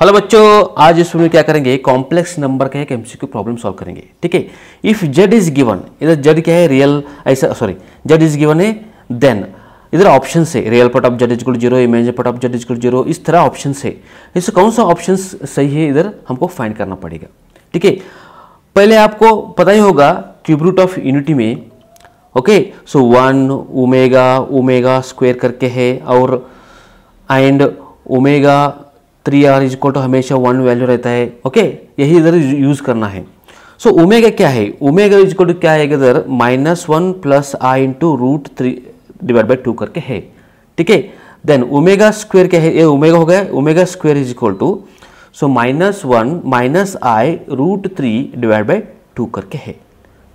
hello बच्चों आज इस वीडियो क्या करेंगे कॉम्प्लेक्स नंबर का एक एमसीक्यू प्रॉब्लम सॉल्व करेंगे ठीक है इफ जेड इज गिवन इधर जेड क्या है रियल ऐसा सॉरी जेड इज गिवन है देन इधर ऑप्शन है real part of z good zero image part of z good zero इस तरह ऑप्शन है इससे कौन सा ऑप्शन सही है इधर हमको फाइंड करना पड़ेगा ठीक है पहले आपको पता ही होगा क्यूब रूट ऑफ यूनिटी में okay so one omega omega square करके है और and omega three r is equal to हमेशा वन वैल्यू रहता है ओके यही इधर यूज़ करना है सो so, ओमेगा क्या है ओमेगा इज इक्वल टू क्या है इधर minus one plus i into root three divide by two करके है ठीक है देन ओमेगा स्क्वेयर क्या है ये ओमेगा हो गया omega square is equal to so minus one minus i root three divide by two करके है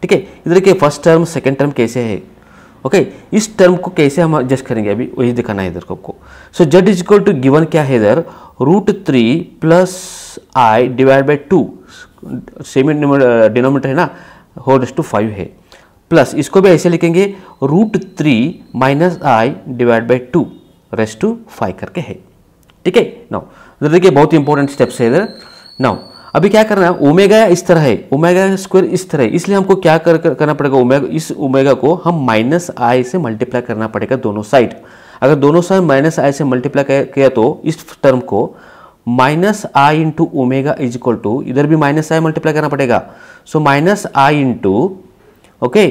ठीक है इधर के फर्स्ट टर्म सेकेंड टर्म कैसे है ओके okay, इस टर्म को कैसे हम एडजस्ट करेंगे अभी वही दिखाना है इधर को आपको so z is equal to given क्या है इधर root three plus i divide by two semi denominator है ना होल टू फाइव है प्लस इसको भी ऐसे लिखेंगे root three minus i divide by two raised to five करके है ठीक है नाउ इधर देखिए बहुत ही इंपॉर्टेंट स्टेप्स है इधर नाउ अभी क्या करना है ओमेगा इस तरह है ओमेगा स्क्वायर इस तरह है इसलिए हमको क्या कर, कर, करना पड़ेगा ओमेगा इस ओमेगा को हम माइनस आई से मल्टीप्लाई करना पड़ेगा दोनों साइड अगर दोनों साइन माइनस आई से मल्टीप्लाई किया तो इस टर्म को minus i into omega is equal to इधर भी माइनस आई मल्टीप्लाई करना पड़ेगा so minus i into okay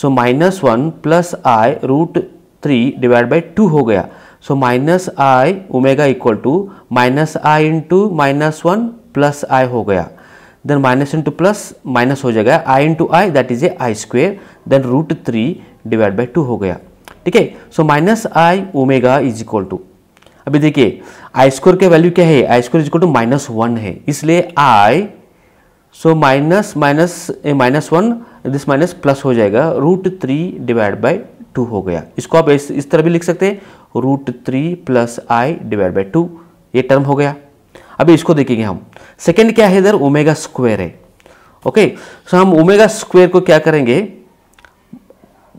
so minus one plus i root three divide by two हो गया so minus i omega equal to minus i into minus one plus i हो गया then minus into plus minus हो जाएगा i into i that is a i square then root three divide by two हो गया ठीक है so minus i omega is equal to अभी देखिए आई स्कोर का वैल्यू क्या है i square is equal to minus one है इसलिए i so minus minus minus one this minus plus हो जाएगा root three divide by two हो गया इसको आप इस, इस तरह भी लिख सकते हैं root three plus i divide by two ये टर्म हो गया अभी इसको देखेंगे हम सेकेंड क्या है इधर ओमेगा स्क्वायर है ओके सो हम ओमेगा स्क्वायर को क्या करेंगे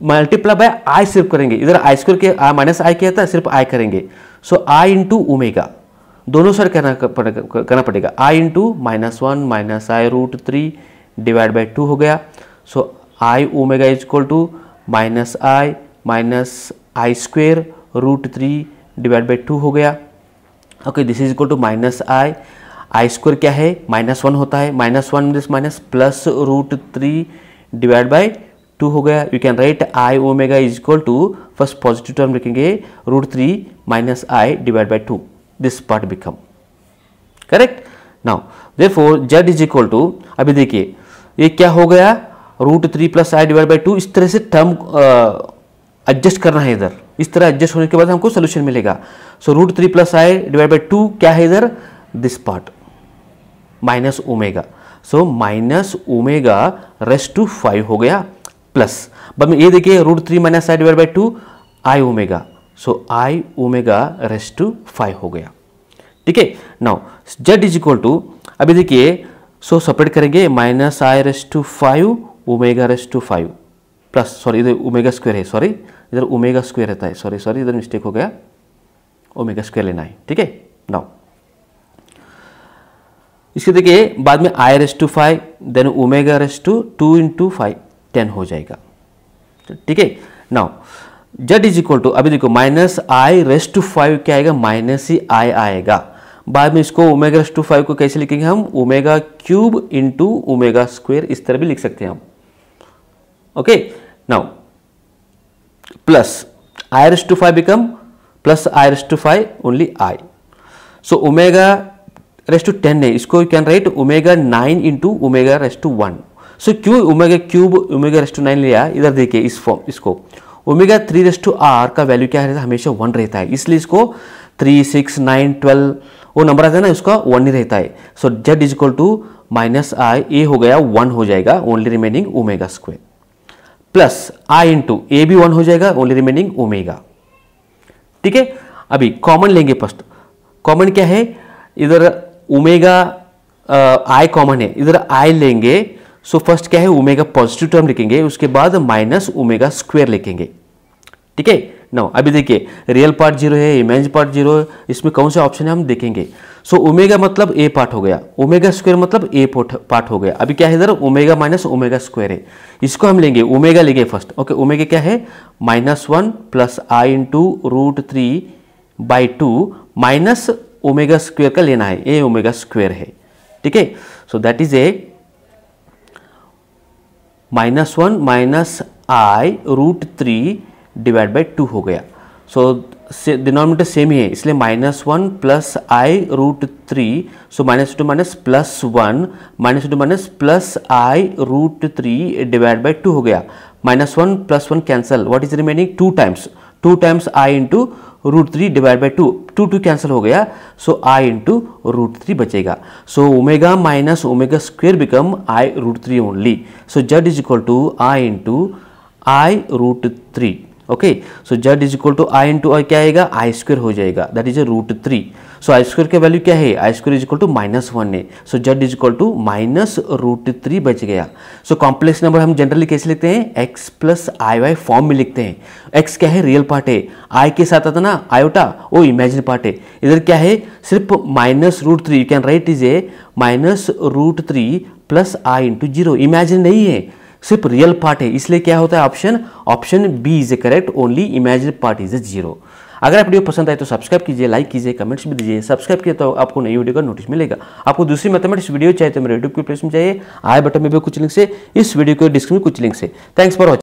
मल्टीप्लाई बाय आई सिर्फ करेंगे इधर आई स्क्वायर के आई माइनस आई क्या था सिर्फ आई करेंगे सो आई इंटू ओमेगा दोनों सर कहना करना पड़ेगा i into minus one minus i root three divide by two हो गया so i omega is equal to minus i minus i square root three divide by two हो गया okay this is equal to minus i i square क्या है minus one होता है minus one this minus plus root three divide by two हो गया you can write i omega is equal to first positive term लिखेंगे root three minus i divide by two this part become correct now for z is equal to अभी देखिए ये क्या हो गया root three plus i divide by two इस तरह से टर्म एडजस्ट करना है इधर इस तरह एडजस्ट होने के बाद हमको सोल्यूशन मिलेगा so root three plus i divide by two क्या है इधर this part minus omega so minus omega raised to five हो गया प्लस में ये देखिए root three minus i divide by two i omega so i omega raised to five हो गया ठीक है now Z is equal to अभी देखिए सो सपरेट करेंगे minus I raised to five omega raised to five plus sorry इधर omega square है sorry इधर ओमेगा स्क्वायर रहता है सॉरी सॉरी इधर मिस्टेक हो गया ओमेगा स्क्वायर लेना है ठीक है नाउ इसके देखिए बाद में I raised to five then omega raised to two into five ten हो जाएगा तो ठीक है now Z is equal to अभी देखो minus I raised to five क्या आएगा माइनस ही आई आएगा बाद में इसको ओमेगा रेस्ट टू फाइव को कैसे लिखेंगे हम omega cube into omega square इस तरह भी लिख सकते हैं हम okay now plus i raised to five become plus i raised to five only i so omega raised to ten है इसको you can write omega nine into omega raised to one so q omega cube omega raised to nine लिया इधर देखिए इस form इसको omega three raised to r का value क्या रहता है हमेशा वन रहता है इसलिए इसको थ्री सिक्स नाइन ट्वेल्व वो नंबर आता है ना उसका वन ही रहता है so z is equal to minus i a हो गया वन हो जाएगा only remaining omega square plus i into a भी वन हो जाएगा ओनली रिमेनिंग ओमेगा ठीक है अभी कॉमन लेंगे फर्स्ट कॉमन क्या है इधर ओमेगा आई कॉमन है इधर आई लेंगे सो so, फर्स्ट क्या है ओमेगा पॉजिटिव टर्म लिखेंगे उसके बाद माइनस ओमेगा स्क्वेयर लिखेंगे ठीक है नो अभी देखिए रियल पार्ट जीरो है इमेज पार्ट जीरो है इसमें कौन सा ऑप्शन है हम देखेंगे सो so, ओमेगा मतलब ए पार्ट हो गया ओमेगा स्क्वायर मतलब ए पार्ट हो गया अभी क्या है इधर ओमेगा माइनस ओमेगा स्क्वायर है इसको हम लेंगे ओमेगा लेंगे फर्स्ट ओके ओमेगा क्या है minus one plus i into root three by two minus omega square का लेना है ए ओमेगा स्क्वेयर है ठीक है so that is a minus one minus i root three divide by two हो गया सो so, डिनोमिनेटर सेम ही है इसलिए minus one plus i root three so minus two minus plus one minus two minus plus i root three divide by two हो गया minus one plus one cancel what is remaining two times two times i into root three divide by two two two cancel हो गया so i into root three बचेगा so omega minus omega square become i root three only so z is equal to i into i root three okay so z is equal to i into i क्या आएगा i square हो जाएगा that is a root three so i square का value क्या है i square is equal to minus one है so z is equal to minus root three बच गया सो कॉम्प्लेक्स नंबर हम जनरली कैसे लिखते हैं x plus i y form में लिखते हैं एक्स क्या है रियल पार्ट है आई के साथ आता ना आयोटा वो इमेजिन पार्ट है इधर क्या है सिर्फ minus root three you can write is a minus root three plus i into zero imagine नहीं है सिर्फ रियल पार्ट है इसलिए क्या होता है option option b is a correct only imagine part is a zero अगर आप वीडियो पसंद आए तो सब्सक्राइब कीजिए लाइक कीजिए कमेंट्स भी दीजिए सब्सक्राइब किया तो आपको नई वीडियो का नोटिस मिलेगा आपको दूसरी मैथमेटिक्स वीडियो चाहिए तो मेरे यूट्यूब के प्लेस में चाहिए आई बटन में भी कुछ लिंक से इस वीडियो के डिस्क्रिप्शन में कुछ लिंक से थैंक्स फॉर वॉचिंग